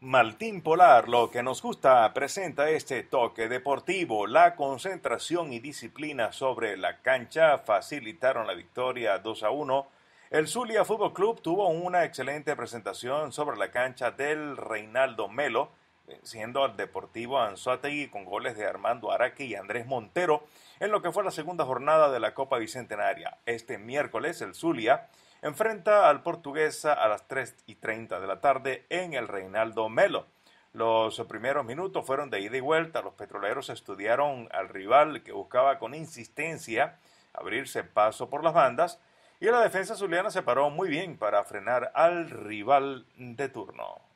Maltín Polar, lo que nos gusta, presenta este toque deportivo. La concentración y disciplina sobre la cancha facilitaron la victoria 2 a 1. El Zulia Fútbol Club tuvo una excelente presentación sobre la cancha del Reinaldo Melo, siendo al Deportivo Anzuategui con goles de Armando Araque y Andrés Montero en lo que fue la segunda jornada de la Copa Bicentenaria. Este miércoles el Zulia enfrenta al Portuguesa a las 3 y 30 de la tarde en el Reinaldo Melo. Los primeros minutos fueron de ida y vuelta. Los petroleros estudiaron al rival que buscaba con insistencia abrirse paso por las bandas y la defensa zuliana se paró muy bien para frenar al rival de turno.